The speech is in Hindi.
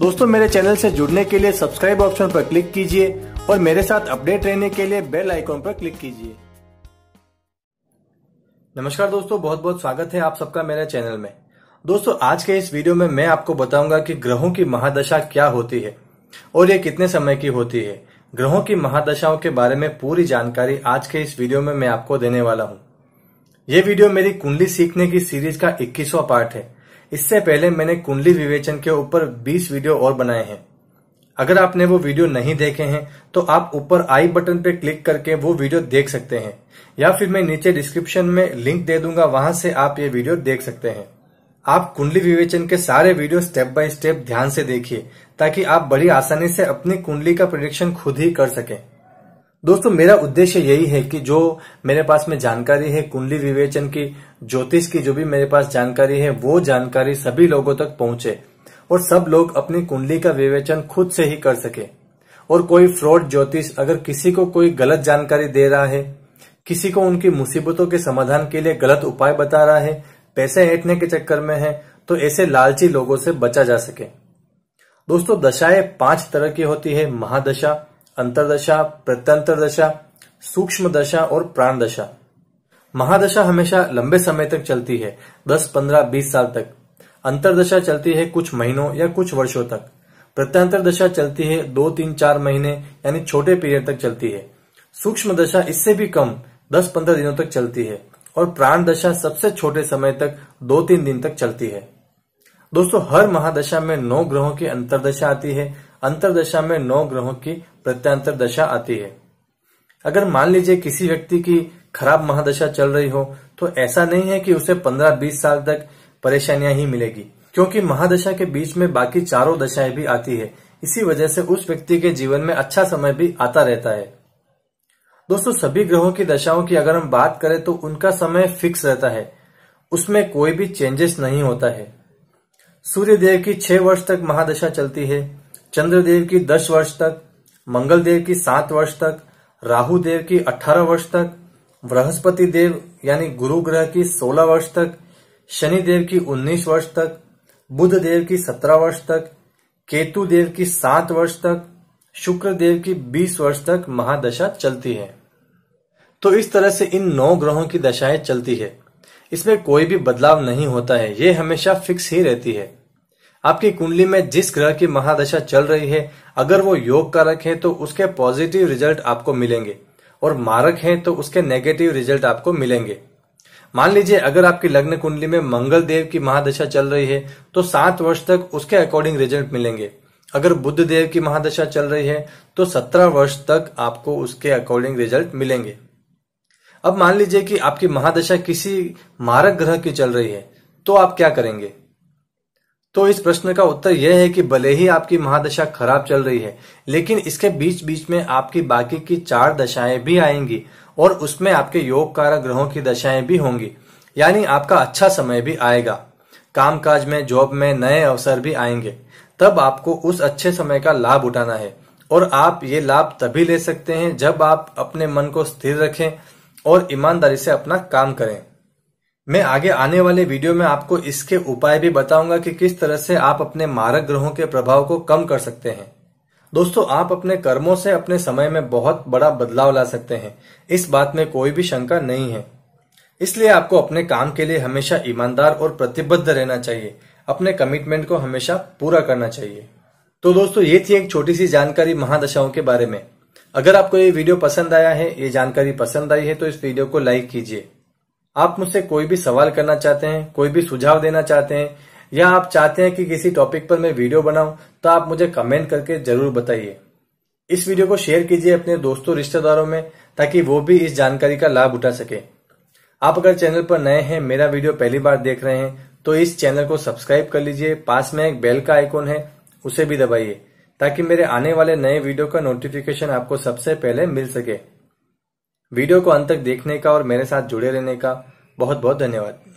दोस्तों मेरे चैनल से जुड़ने के लिए सब्सक्राइब ऑप्शन पर क्लिक कीजिए और मेरे साथ अपडेट रहने के लिए बेल आइकॉन पर क्लिक कीजिए नमस्कार दोस्तों बहुत बहुत स्वागत है आप सबका मेरे चैनल में दोस्तों आज के इस वीडियो में मैं आपको बताऊंगा कि ग्रहों की महादशा क्या होती है और ये कितने समय की होती है ग्रहों की महादशाओं के बारे में पूरी जानकारी आज के इस वीडियो में मैं आपको देने वाला हूँ ये वीडियो मेरी कुंडली सीखने की सीरीज का इक्कीसवा पार्ट है इससे पहले मैंने कुंडली विवेचन के ऊपर 20 वीडियो और बनाए हैं अगर आपने वो वीडियो नहीं देखे हैं तो आप ऊपर आई बटन पे क्लिक करके वो वीडियो देख सकते हैं या फिर मैं नीचे डिस्क्रिप्शन में लिंक दे दूंगा वहां से आप ये वीडियो देख सकते हैं आप कुंडली विवेचन के सारे वीडियो स्टेप बाय स्टेप ध्यान से देखिए ताकि आप बड़ी आसानी से अपनी कुंडली का प्रोडिक्शन खुद ही कर सकें दोस्तों मेरा उद्देश्य यही है कि जो मेरे पास में जानकारी है कुंडली विवेचन की ज्योतिष की जो भी मेरे पास जानकारी है वो जानकारी सभी लोगों तक पहुंचे और सब लोग अपनी कुंडली का विवेचन खुद से ही कर सके और कोई फ्रॉड ज्योतिष अगर किसी को कोई गलत जानकारी दे रहा है किसी को उनकी मुसीबतों के समाधान के लिए गलत उपाय बता रहा है पैसे ऐटने के चक्कर में है तो ऐसे लालची लोगों से बचा जा सके दोस्तों दशाएं पांच तरह की होती है महादशा अंतरदशा प्रत्यंतरदशा सूक्ष्म दशा और प्राण दशा महादशा हमेशा लंबे समय तक चलती है 10, 15, 20 साल तक अंतरदशा चलती है कुछ महीनों या कुछ वर्षों तक प्रत्यंतर दशा चलती है दो तीन चार महीने यानी छोटे पीरियड तक चलती है सूक्ष्म दशा इससे भी कम दस पंद्रह दिनों तक चलती है और प्राण दशा सबसे छोटे समय तक दो तीन दिन तक चलती है दोस्तों हर महादशा में नौ ग्रहों की अंतरदशा आती है अंतरदशा में नौ ग्रहों की प्रत्यंतर दशा आती है अगर मान लीजिए किसी व्यक्ति की खराब महादशा चल रही हो तो ऐसा नहीं है कि उसे 15-20 साल तक परेशानियां ही मिलेगी क्योंकि महादशा के बीच में बाकी चारों दशाएं भी आती है इसी वजह से उस व्यक्ति के जीवन में अच्छा समय भी आता रहता है दोस्तों सभी ग्रहों की दशाओं की अगर हम बात करें तो उनका समय फिक्स रहता है उसमें कोई भी चेंजेस नहीं होता है सूर्यदेव की छह वर्ष तक महादशा चलती है चंद्रदेव की दस वर्ष तक मंगल देव की सात वर्ष तक राहु देव की अठारह वर्ष तक बृहस्पति देव यानी गुरु ग्रह की सोलह वर्ष तक शनि देव की उन्नीस वर्ष तक बुध देव की सत्रह वर्ष तक केतु देव की सात वर्ष तक शुक्र देव की बीस वर्ष तक महादशा चलती है तो इस तरह से इन नौ ग्रहों की दशाएं चलती है इसमें कोई भी बदलाव नहीं होता है ये हमेशा फिक्स ही रहती है आपकी कुंडली में जिस ग्रह की महादशा चल रही है अगर वो योग कारक है तो उसके पॉजिटिव रिजल्ट आपको मिलेंगे और मारक है तो उसके नेगेटिव रिजल्ट आपको मिलेंगे मान लीजिए अगर आपकी लग्न कुंडली में मंगल देव की महादशा चल रही है तो सात वर्ष तक उसके अकॉर्डिंग रिजल्ट मिलेंगे अगर बुद्ध देव की महादशा चल रही है तो सत्रह वर्ष तक आपको उसके अकॉर्डिंग रिजल्ट मिलेंगे अब मान लीजिए कि आपकी महादशा किसी मारक ग्रह की चल रही है तो आप क्या करेंगे तो इस प्रश्न का उत्तर यह है कि भले ही आपकी महादशा खराब चल रही है लेकिन इसके बीच बीच में आपकी बाकी की चार दशाएं भी आएंगी और उसमें आपके योग कारक ग्रहों की दशाएं भी होंगी यानी आपका अच्छा समय भी आएगा कामकाज में जॉब में नए अवसर भी आएंगे तब आपको उस अच्छे समय का लाभ उठाना है और आप ये लाभ तभी ले सकते हैं जब आप अपने मन को स्थिर रखें और ईमानदारी से अपना काम करें मैं आगे आने वाले वीडियो में आपको इसके उपाय भी बताऊंगा कि किस तरह से आप अपने मारक ग्रहों के प्रभाव को कम कर सकते हैं दोस्तों आप अपने कर्मों से अपने समय में बहुत बड़ा बदलाव ला सकते हैं इस बात में कोई भी शंका नहीं है इसलिए आपको अपने काम के लिए हमेशा ईमानदार और प्रतिबद्ध रहना चाहिए अपने कमिटमेंट को हमेशा पूरा करना चाहिए तो दोस्तों ये थी एक छोटी सी जानकारी महादशाओं के बारे में अगर आपको ये वीडियो पसंद आया है ये जानकारी पसंद आई है तो इस वीडियो को लाइक कीजिए आप मुझसे कोई भी सवाल करना चाहते हैं कोई भी सुझाव देना चाहते हैं या आप चाहते हैं कि किसी टॉपिक पर मैं वीडियो बनाऊं तो आप मुझे कमेंट करके जरूर बताइए इस वीडियो को शेयर कीजिए अपने दोस्तों रिश्तेदारों में ताकि वो भी इस जानकारी का लाभ उठा सके आप अगर चैनल पर नए हैं मेरा वीडियो पहली बार देख रहे हैं तो इस चैनल को सब्सक्राइब कर लीजिए पास में एक बेल का आइकॉन है उसे भी दबाइए ताकि मेरे आने वाले नए वीडियो का नोटिफिकेशन आपको सबसे पहले मिल सके वीडियो को अंत तक देखने का और मेरे साथ जुड़े रहने का बहुत बहुत धन्यवाद